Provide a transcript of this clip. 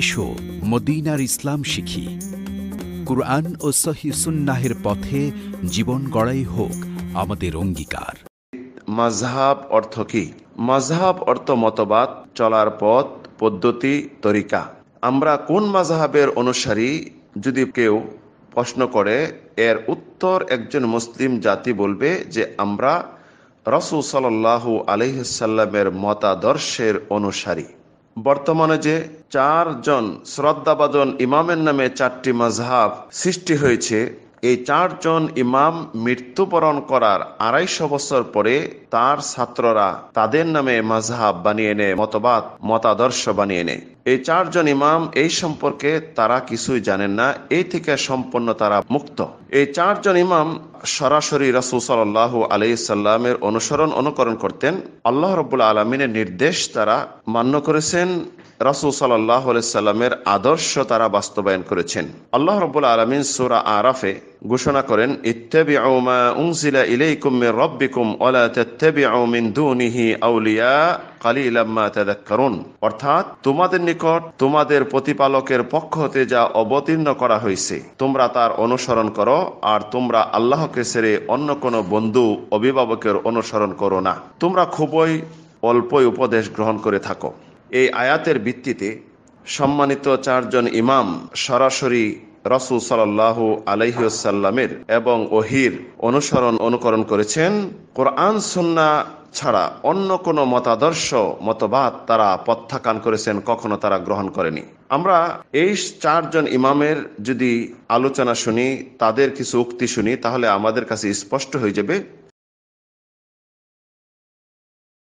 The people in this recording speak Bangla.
এসো মদিনার ইসলাম শিখি কুরআন ও সহি সুন্নাহের পথে জীবন গড়াই হোক আমাদের অঙ্গীকার মাঝহাব অর্থ কি মাঝহাব অর্থ মতবাদ চলার পথ পদ্ধতি তরিকা আমরা কোন মাঝহাবের অনুসারী যদি কেউ প্রশ্ন করে এর উত্তর একজন মুসলিম জাতি বলবে যে আমরা রসুল সাল্লাহ আলহিসাল্লামের মতাদর্শের অনুসারী বর্তমানে যে চারজন শ্রদ্ধাবাদন ইমামের নামে চারটি মজহাব সৃষ্টি হয়েছে এই চারজন ইমাম মৃত্যুবরণ করার আড়াইশো বছর পরে তার ছাত্ররা তাদের নামে মজহাব বানিয়ে নেয় মতবাদ মতাদর্শ বানিয়ে নেয় এই চারজন ইমাম এই সম্পর্কে তারা কিছুই জানেন না এই থেকে সম্পন্ন তারা মুক্ত এই চারজন ইমাম সরাসরি রাসুল সাল্লাহ আলি সাল্লামের অনুসরণ অনুকরণ করতেন আল্লাহ রবুল্লা আলমিনের নির্দেশ তারা মান্য করেছেন রাসুল সাল্লাহ সাল্লামের আদর্শ তারা বাস্তবায়ন করেছেন আল্লাহ রবুল আলমিন সুরা আরাফে ঘোষণা করেন ইত্তেবি মা উংসিলা ইলাইকুম মির রাব্বিকুম ওয়ালা তাত্তাবিউ মিন দুনিহি আউলিয়া কালিলাম্মা তাযাক্কারুন অর্থাৎ তোমাদের নিকট তোমাদের প্রতিপালকের পক্ষ হতে যা অবতীর্ণ করা হয়েছে তোমরা তার অনুসরণ করো আর তোমরা আল্লাহকে সেরে অন্য কোনো বন্ধু অভিভাবকের অনুসরণ করো না তোমরা খুবই অল্পই উপদেশ গ্রহণ করে থাকো এই আয়াতের ভিত্তিতে সম্মানিত চারজন ইমাম সরাসরি রসুল সাল্লাহ আলহিউসাল্লামের এবং ওহির অনুসরণ অনুকরণ করেছেন কোরআন সন্না ছাড়া অন্য কোনো মতাদর্শ মতবাদ তারা প্রত্যাখ্যান করেছেন কখনো তারা গ্রহণ করেনি আমরা এই চারজন ইমামের যদি আলোচনা শুনি তাদের কিছু উক্তি শুনি তাহলে আমাদের কাছে স্পষ্ট হয়ে যাবে